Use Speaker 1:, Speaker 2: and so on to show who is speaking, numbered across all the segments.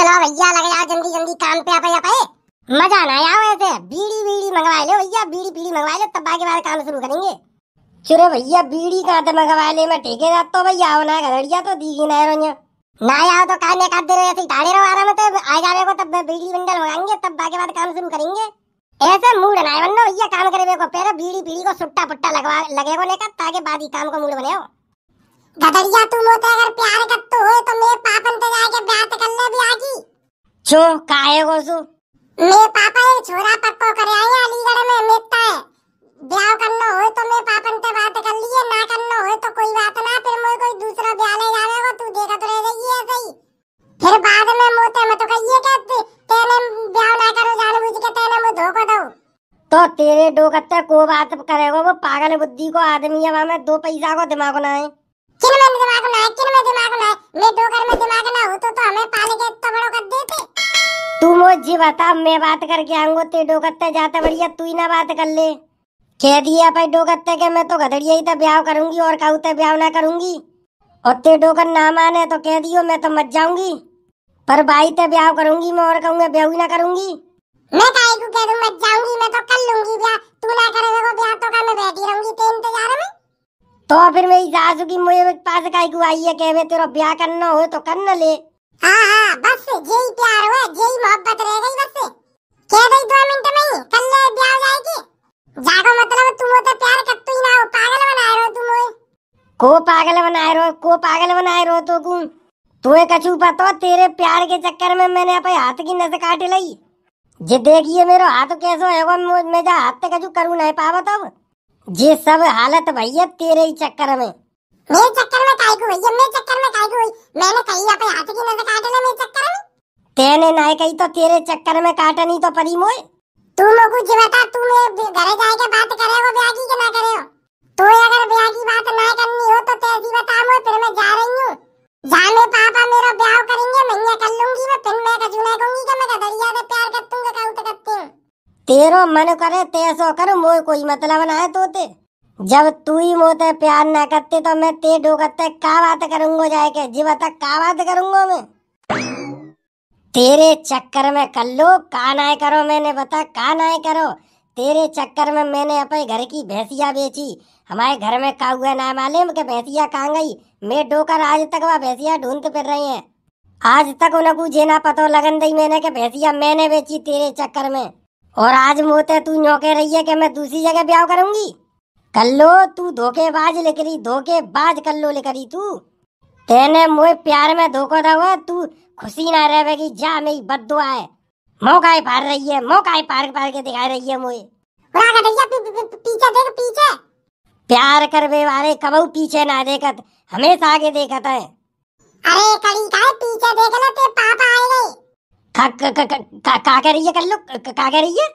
Speaker 1: चलो भैया लग यार जल्दी जल्दी काम पे आ पाए मजा ना यार वैसे बीड़ी बीड़ी मंगवा लो भैया बीड़ी बीड़ी मंगवा लो तब आगे बार काम शुरू करेंगे चुरे भैया बीड़ी कहाँ तो मंगवा ले मैं ठेके जाता तो भैया आओ ना गड़िया तो दीगी ना रोनिया ना आओ तो काने काट दे रहे डाले रहो आराम से आ जाने को तब बीड़ी बंडल मंगाएंगे तब बाकी बाद काम शुरू करेंगे ऐसे मूड ना बनो भैया काम करे को पहले बीड़ी बीड़ी को सुट्टा पुट्टा लगवा लगेगो लेकर ताकि बाद ही काम को मूड बनाओ
Speaker 2: गदरिया तुम होते अगर प्यार करते हो तो मेरे पापन ते जाके ब्याह कर ले भी आगी
Speaker 1: छो काहे को सु मेरे
Speaker 2: पापा एक छोरा पक्को कर आए अलीगढ़ में मिलता है ब्याह करना हो तो मेरे पापन ते बात कर लिए ना करना हो तो कोई बात ना फिर मैं कोई दूसरा ब्याह ले जावे को तू तो रह जाएगी ऐसे ही फिर बाद में मोते मत क्या के तेरे ब्याह ना करो जान बुझ के तेरे मो धोखा दो
Speaker 1: तो तेरे डोकते को बात करेगा वो पागल बुद्धि को आदमी है वहां में दो पैसा को दिमाग ना है तीन में दिमाग ना है किन में दिमाग ना है मैं दो घर में दिमाग ना हो तो तो हमें पाले के इतना बड़ो कर देते तू मो जी बता मैं बात करके आऊंगा ते दो कत्ते जाता बढ़िया तू ही ना बात कर ले कह दिया भाई दो कत्ते के मैं तो गदड़िया ही तो ब्याह करूंगी और काऊ तो ब्याह ना करूंगी और ते डोकर ना माने तो कह दियो मैं तो मत जाऊंगी पर भाई ते ब्याह करूंगी मैं और कहूंगा ब्याह ही ना करूंगी मैं काई को तो कह दूं मत जाऊंगी मैं तो कर लूंगी ब्याह तू ना करेगा तो ब्याह तो कर मैं बैठी रहूंगी तेरे इंतजार में तो फिर मेरी सासू की मुझे पास का एक आई है कहे तेरा ब्याह करना हो तो कर न ले हाँ हाँ बस यही प्यार हुआ यही मोहब्बत रह गई बस कह दई दो मिनट में ही कल ले ब्याह
Speaker 2: हो जाएगी जागो मतलब तुम तो प्यार करते ही ना हो पागल बनाए रहो तुम ओए
Speaker 1: को पागल बनाए रहो को पागल बनाए रहो तो तू एक कछु पतो तेरे प्यार के चक्कर में मैंने अपने हाथ की नस काट ली जे देखिए मेरा हाथ कैसे कैसो मैं जा हाथ तक कछु करू नहीं पावत अब ये सब हालत भैया तेरे ही चक्कर में मेरे चक्कर में काई को भैया मेरे चक्कर में काई को मैंने कही अपने हाथ की नजर काट ले मेरे चक्कर में तेने नाय कही तो तेरे चक्कर में काटा नहीं तो परी मोए तू लोग कुछ बता तू मेरे घर जाके बात करे वो ब्याह की ना करेगा तो अगर ब्याह की बात ना करनी हो
Speaker 2: तो तेरी बता मोए फिर मैं जा रही हूं जाने पापा मेरा ब्याह करेंगे
Speaker 1: तेरो मन करे तेसो कर मोय कोई मतलब ना है तोते जब तू ही मोते प्यार ना करते तो मैं ते करते का बात करूंगा जाके जीव तक का बात करूंगो मैं तेरे चक्कर में कर लो का ना करो मैंने बता का ना करो तेरे चक्कर में मैंने अपने घर की भैंसिया बेची हमारे घर में का हुआ ना मालूम के भैंसिया कहाँ गई मैं डोकर आज तक वह भैंसिया ढूंढ फिर रही है आज तक उनको जेना पता लगन दी मैंने के भैंसिया मैंने बेची तेरे चक्कर में और आज मोते तू नौके रही है कि मैं दूसरी जगह ब्याह करूंगी कल्लो तू धोखेबाज लिकरी धोखेबाज कल्लो लिकरी तू तेने मोए प्यार में धोखो दवा तू खुशी ना रहेगी जा मेरी बदुआ है मौका ही पार रही है मौका ही पार पार के दिखा रही है मुझे पीछे देख पीछे प्यार कर वे वाले कबू पीछे ना देखत हमेशा आगे देखत है अरे कड़ी का पीछे देख लो ते पापा आए गए का कह रही है कर लो का कह रही है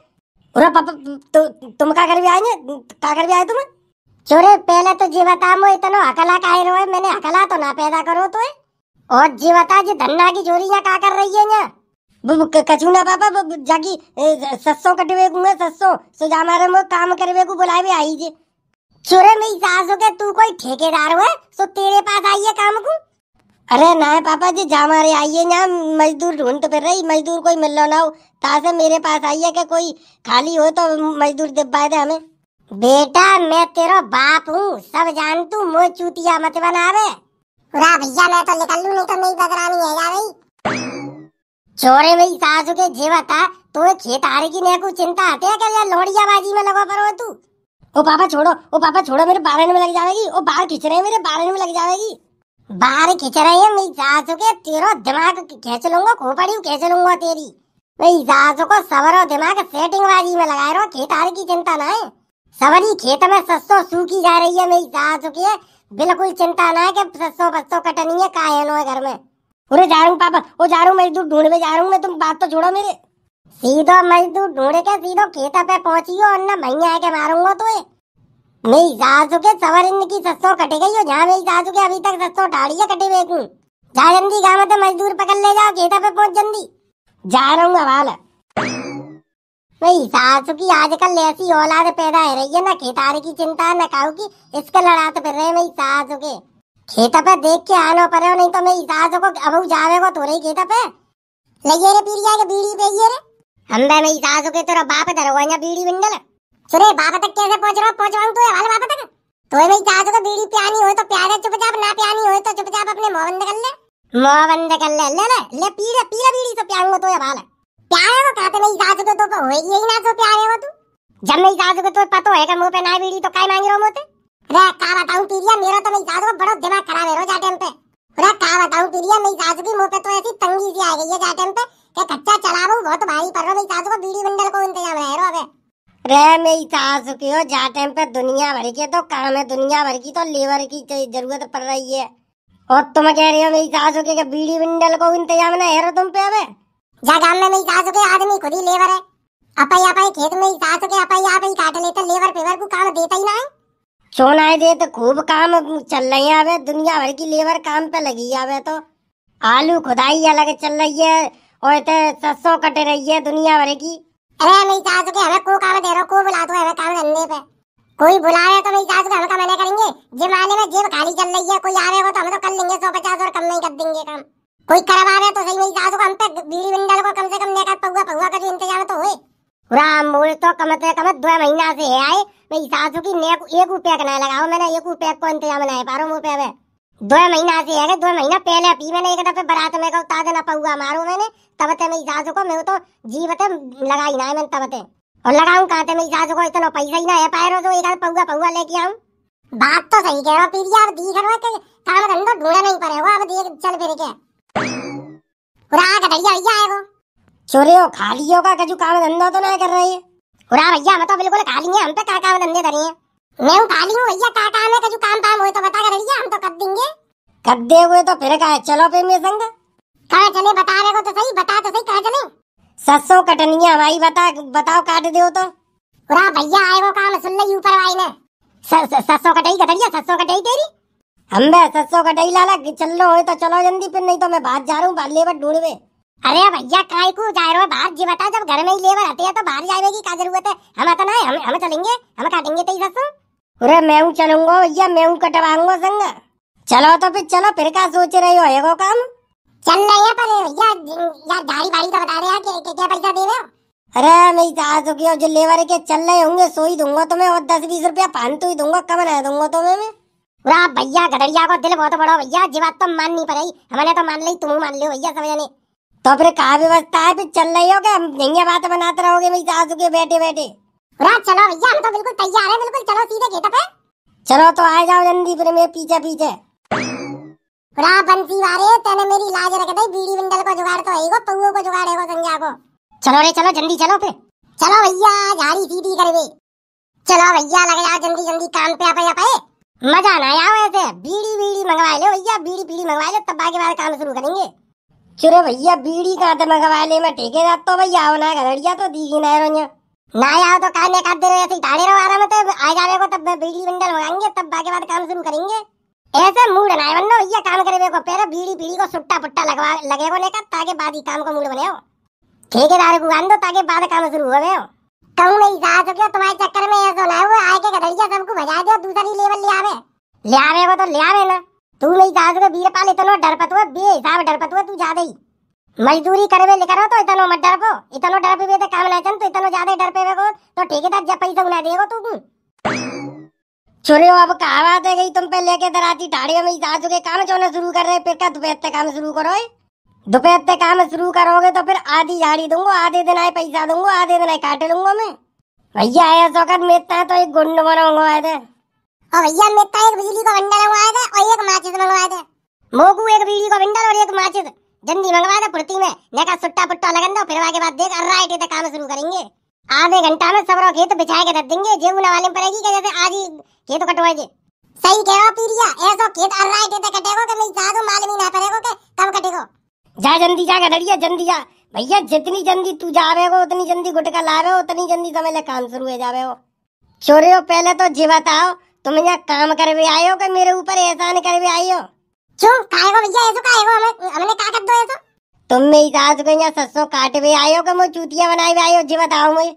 Speaker 1: उरा पापा तो तुम का कर भी आएंगे का कर भी आए तुम चोरे पहले तो जीवता मो इतनो हकला काहे रोए मैंने हकला तो ना पैदा करो तो और जीवता जी धन्ना की चोरियां का कर रही है ना कचूना पापा जागी सस्सो कटवे को सस्सो सो जा मारे मो काम करवे को बुलावे आई जे चोरे मेरी सास हो के तू कोई ठेकेदार हो सो तेरे पास आई है काम को अरे ना है पापा जी जा मारे आइए ना मजदूर ढूंढ तो फिर रही मजदूर कोई मिल लो ना हो ताजे मेरे पास आइए क्या कोई खाली हो तो मजदूर दे पाए थे हमें बेटा मैं तेरा बाप हूँ सब जान तू मोह चूतिया मत बना बनावे रा भैया मैं तो निकल लू नहीं तो मेरी बदरानी है यार भाई चोरे भाई सासू के जेवा था तो खेत हारे की नहीं कुछ चिंता आते है क्या लोड़िया बाजी में लगा पर तू ओ पापा छोड़ो ओ पापा छोड़ो मेरे बारन में लग जाएगी ओ बाल खींच रहे हैं मेरे बारन में लग जाएगी बाहर खींच रही है मैं जासो के तेरो दिमाग खींच लूंगा खोपड़ी खींच लूंगा तेरी मैं जासो को सबर और दिमाग सेटिंग बाजी में लगा लगाए खेत खेतार की चिंता ना है सवरी खेत में सस्सो सूखी जा रही है मेरी जा चुकी है बिल्कुल चिंता ना है कि सस्सो बस्सो कटनी है का है घर में उरे जा रूं पापा ओ जा रूं मजदूर ढूंढ में जा रूं मैं तुम बात तो छोड़ो मेरे सीधा मजदूर ढूंढ के सीधो खेत पे पहुंची हो अन्ना भैया के मारूंगा तो मेरी सासू के सवर की सस्तो कटे गई हो जहाँ मेरी सासू के अभी तक सस्तो सस्सो है कटे बेकू जा जल्दी गाँव तो मजदूर पकड़ ले जाओ खेता पे पहुंच जल्दी जा रहा हूँ हवाल मेरी सासू की आजकल ऐसी औलाद पैदा है रही है ना खेतार की चिंता न काऊ की इसके तो फिर रहे मेरी सासू के खेता पे देख के आनो पर हो नहीं तो मेरी सासू को अब जावे को तो रही खेता पे लगे रे पीड़िया के बीड़ी पे रे हम भाई मेरी सासू के तेरा बाप धरो बीड़ी बिंडल
Speaker 2: सुने बाबा तक कैसे पहुंच रहा पहुंच रहा हूं तो वाले बाबा तक तो भाई चाहते को बीड़ी प्यानी हो तो प्यारे चुपचाप ना प्यानी हो तो चुपचाप अपने मुंह बंद कर ले
Speaker 1: मुंह बंद कर ले ले ले ले पी ले पी ले बीड़ी तो प्याऊंगा तो ये वाले प्यारे को कहते नहीं चाहते को तो, तो हो ही ना तो प्यारे हो तू
Speaker 2: जब मैं नहीं को तो पता होएगा मुंह पे ना बीड़ी तो काई मांगी रो मोते रे का बताऊं पीरिया मेरा तो मैं नहीं को बड़ा दिमाग खराब है रोज आ टाइम पे रे का बताऊं पीरिया मैं नहीं की मुंह पे तो ऐसी तंगी सी आ गई है
Speaker 1: जा टाइम पे के कच्चा चलावो रहा हूं बहुत भारी पड़ रहा हूं नहीं चाहते बीड़ी बंडल को इंतजाम रह रहा है रह में ही इतिहास चुकी हो जा टाइम पे दुनिया भर के तो काम है दुनिया भर की तो लेबर की तो जरूरत पड़ रही है और तुम कह रहे हो मेरी सासू के बीड़ी बिंडल को इंतजाम ना है तुम पे अबे जा काम में मेरी सासू के आदमी खुद ही लेबर है अपाई अपाई खेत में ही सासू के अपाई
Speaker 2: आप ही काट लेते तो लेबर पेवर को काम देता ही ना है
Speaker 1: क्यों ना दे तो खूब काम चल रही है अबे दुनिया भर की लेबर काम पे लगी है अबे तो आलू खुदाई अलग चल रही है और इतने सरसों कट रही है दुनिया भर की अरे मेरी चाचू के हमें को काम दे रहे हो को
Speaker 2: बुला दो तो हमें काम धंधे पे कोई बुला रहे तो मेरी चाचू के हमें काम करेंगे जिम आने में जिम खाली चल रही है कोई आ आवेगा तो हम तो कर लेंगे सौ पचास और कम नहीं कर देंगे काम कोई करवा रहे तो सही मेरी चाचू को हम पे
Speaker 1: तो बीड़ी बंडल
Speaker 2: को कम से कम लेकर पगुआ पगुआ का जो इंतजाम तो होए
Speaker 1: राम बोल तो कम से कम दो महीना से है आए मैं सासू की नेक एक रुपया का ना लगाओ मैंने एक रुपया को इंतजाम नहीं पा रहा पारो मुँह पे दो महीना से है दो महीना पहले अभी मैंने एक दफे बरात में का उतार देना पहुआ मारो मैंने तब ते मैं इजाज को मैं तो जीवत तो लगाई ना है मैंने तब ते और लगाऊं कहां ते मैं इजाज को इतना पैसा ही ना है पाए रोज एक पहुआ पहुआ लेके आऊं बात तो सही कह रहा पीर यार दी करो कि काम धंधा ढूंढा नहीं पड़े हो अब देख चल फिर के उरा का भैया भैया है वो चोरियो खालियों का कजू काम धंधा तो नहीं कर रही उरा भैया मैं तो बिल्कुल खाली हैं हम तो क्या काम धंधे कर रही है मैं उखाली हूँ भैया क्या काम है कछु काम काम हो तो बता कर भैया हम तो कर देंगे कर दे हुए तो फिर कहा चलो फिर मेरे संग कहा चले बता रहे हो तो सही बता तो सही कहा चले ससो कटनिया भाई बता बताओ काट दे तो पूरा भैया आए वो काम सुन ली ऊपर वाई ने ससो कटाई कटरिया ससो कटाई तेरी हम बे ससो कटाई लाला चल लो हो तो चलो जल्दी फिर नहीं तो मैं बाहर जा रहा हूँ लेबर ढूंढ में अरे भैया काय को जा रहे हो बाहर जी बता जब घर में ही लेबर हैं तो बाहर जाएगी की क्या जरूरत है हम आता ना हम हम चलेंगे हम काटेंगे तेरी ससो अरे मैं हूँ चलूंगा भैया मैं हूँ कटवाऊंगा संग चलो तो फिर चलो फिर क्या सोच रही हो एगो काम चल रहे हैं पर भैया यार
Speaker 2: दाढ़ी बाड़ी का बता रहे हैं कि क्या पैसा दे रहे
Speaker 1: हो अरे मैं आ चुकी हूँ जो लेवर के चल रहे होंगे सो ही दूंगा तुम्हें और दस बीस रुपया पान तो ही दूंगा कम रह दूंगा तुम्हें मैं अरे भैया गडरिया को दिल बहुत बड़ा भैया जी बात तो मान माननी पड़ेगी हमने तो मान ली तुम मान लो भैया समझ नहीं तो फिर कहा व्यवस्था है फिर चल रही हो क्या यही बात बनाते रहोगे मैं सासू चुकी बैठे बैठे राज चलो भैया हम तो बिल्कुल तैयार है बिल्कुल चलो सीधे गेट पे चलो तो आ जाओ जल्दी फिर मेरे पीछे पीछे
Speaker 2: पूरा बंसी वाले तने मेरी लाज रख दे बीड़ी बंडल को जुगाड़ तो है पौओ को जुगाड़ है संजा को चलो रे चलो जल्दी चलो पे चलो भैया झाड़ी सीधी कर दे चलो
Speaker 1: भैया लग जाओ जल्दी जल्दी काम पे आ पाए पाए मजा ना आया वैसे बीड़ी बीड़ी मंगवा ले भैया बीड़ी बीड़ी मंगवा ले तब आगे बाद काम शुरू करेंगे चलो भैया बीड़ी कहाँ मंगवा ले मैं ठेकेदार तो भैया आओ ना गधड़िया तो दीगी ना रोनिया ना आओ तो काम एक आध रहे ऐसे रहो आराम से आ जावे को तब बीड़ी बंडल मंगाएंगे तब बाकी बाद काम शुरू करेंगे ऐसे मूड ना बनो ये काम करे को पहले बीड़ी बीड़ी को सुट्टा पट्टा लगवा लगे को लेकर ताकि बाद ही काम को मूड बनाओ ठेकेदार को गान ताकि बाद काम शुरू हो गए कहूँ नहीं जा सके तुम्हारे चक्कर
Speaker 2: में ऐसा ना हो आए के गधड़िया सबको भजा दो दूसरी लेवल ले आवे
Speaker 1: ले आवे को तो ले आवे ना तू नहीं जा चुके बीर पाल इतना डरपत हुआ हिसाब डरपत हुआ तू जा ही मजदूरी करवे लिख रहो तो इतना मत डरपो इतना डर पे तो काम ना चन तो इतना ज्यादा डर पे को तो ठीक ठेकेदार तो जब पैसा उना देगो तू छोरे अब कहा बात है गई तुम पे लेके इधर तो आती ढाड़ियों में जा चुके काम चोना शुरू कर रहे फिर का दोपहर तक काम शुरू करो दोपहर तक काम शुरू करोगे तो फिर आधी झाड़ी दूंगा आधे दिन आए पैसा दूंगा आधे दिन आए काट लूंगा मैं भैया आया सौकत मेता तो एक गुंड बनाऊंगा आए थे और भैया मेता एक बिजली का भंडार मंगवाया थे और एक माचिस मंगवाया थे मोगू एक बिजली का भंडार और एक माचिस जल्दी मंगवा दो पुर्ती में लेकर सुट्टा पुट्टा लगन दो फिर आगे बाद देख राइट इधर तो काम शुरू करेंगे आधे घंटा में सबरो खेत तो बिछा के रख देंगे जेबू ना वाले पड़ेगी कि जैसे आज ही खेत तो कटवाए जे सही कह रहा पीरिया ऐसा खेत राइट इधर तो कटेगो के मैं जादू मालूम ही ना पड़ेगो के कब कटेगो जा जल्दी जा गधड़िया जल्दी जा भैया जितनी जल्दी तू जा रहे हो उतनी जल्दी गुटका ला रहे हो उतनी जल्दी समय ले काम शुरू हो जा रहे हो छोरे हो पहले तो जी बताओ तुम यहाँ काम करवे आयो हो मेरे ऊपर एहसान करवे आई हो क्यों काहे को भैया ऐसो काहे को हमें हमने का कर दो ऐसो तुम में इताज को या सस्सो काटे भी आयो के मो चूतिया बनाए भी आयो जी बताओ मुझे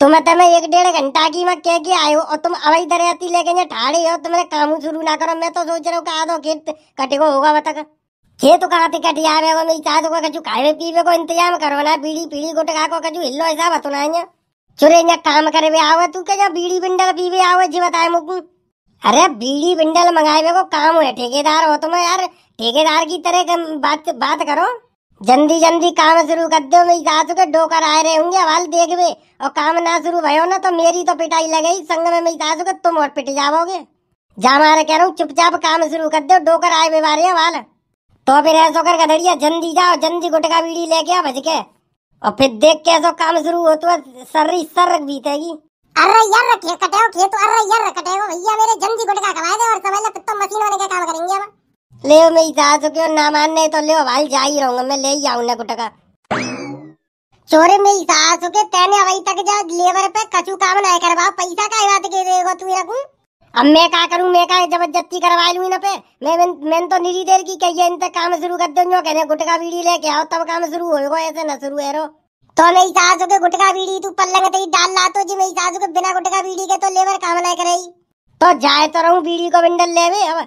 Speaker 1: तुम तो मैं एक डेढ़ घंटा की मैं कह के आयो और तुम अब इधर आती लेके ये ठाड़े हो तुमने काम शुरू ना करो मैं तो सोच रहा हूँ कहा दो खेत कटे को होगा बता खेत तो कट जा रहे हो मेरी चाच को कछु खाए पीवे को इंतजाम करो ना बीड़ी पीड़ी को टका को कछु हिलो ऐसा बतुना चुरे यहाँ काम करे भी आवे तू क्या बीड़ी बिंडल पीवे आवे जी बताए मुकू अरे बीड़ी बिंडल मंगाए मेरे को काम हुआ ठेकेदार हो तुम तो यार ठेकेदार की तरह बात बात करो जल्दी जल्दी काम शुरू कर दो मैं जा चुके डोकर आए रहे होंगे हवाल देख में और काम ना शुरू भयो ना तो मेरी तो पिटाई लगेगी संग में मैं जा चुके तुम और पिट जाओगे जा मारे कह रहा हूँ चुपचाप काम शुरू कर दो डोकर आए बीमारी है वाल तो फिर ऐसा कर गधड़िया जल्दी जाओ जल्दी गुटका बीड़ी लेके आ भज के और फिर देख के ऐसा काम शुरू हो तो सर्री सर बीतेगी अर्र यार खेत कटेओ खेत तो अर्र कटे कटेओ भैया मेरे जंजी गुटका खवाए दे और सवेला तो मतलब पित्तम मशीन वाले का काम करेंगे हम ले मैं सास क्यों ना मानने तो ले भाई जा ही रहूंगा मैं ले ही आऊंगा गुटका चोरे मेरी सास के तेने अभी तक जा लेबर पे कछु काम ना करवा पैसा का बात के देगो तू रखू अब मैं का करूं मैं का जबरदस्ती करवा लूं इन पे मैं मैं तो निरी देर की कहिए है इन तक काम शुरू कर दो कहने गुटका बीड़ी लेके आओ तब काम शुरू होएगा ऐसे ना शुरू है रो तो मेरी सासु के गुटका बीड़ी तू पल्लंग ते डाल ला तो जी मेरी सासु के बिना गुटका बीड़ी के तो लेवर काम ना करे तो जाए तो रहूं बीड़ी को बिंडल लेवे अब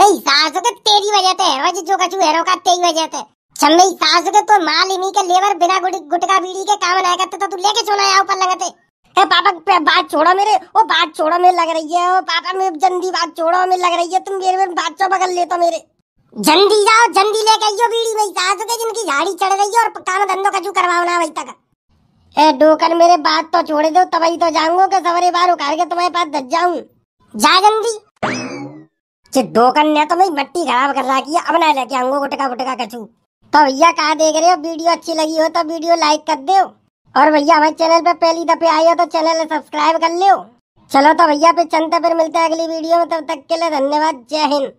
Speaker 1: मेरी सासु के तेरी वजह ते है वजह जो कछु हेरो का तेरी वजह ते चल मेरी सासु के तो माल इन्हीं के लेवर बिना गुटका बीड़ी के काम ना करते तो तू लेके चला आओ ऊपर लगते ए पापा बात छोड़ो मेरे ओ बात छोड़ो मेरे लग रही है ओ पापा मेरी जल्दी बात छोड़ो मेरे लग रही है तुम मेरे बात चौबगल लेता मेरे जल्दी जाओ जल्दी लेके आइयो बीड़ी भाई सासू के जिनकी झाड़ी चढ़ रही है और काम धंधो कचू करवाओ ना भाई तक ए डोकर मेरे बात तो छोड़े दो तभी तो जाऊंगो के सवेरे बार उखाड़ के तुम्हारे पास धज जाऊं जा जल्दी जे डोकर ने तो मेरी मट्टी खराब कर रखी है अब ना लेके आऊंगो गुटका गुटका कचू तो भैया कहा देख रहे हो वीडियो अच्छी लगी हो तो वीडियो लाइक कर दो और भैया हमारे चैनल पे पहली दफे आई हो तो चैनल सब्सक्राइब कर लो चलो तो भैया फिर चलते फिर मिलते हैं अगली वीडियो में तब तक के लिए धन्यवाद जय हिंद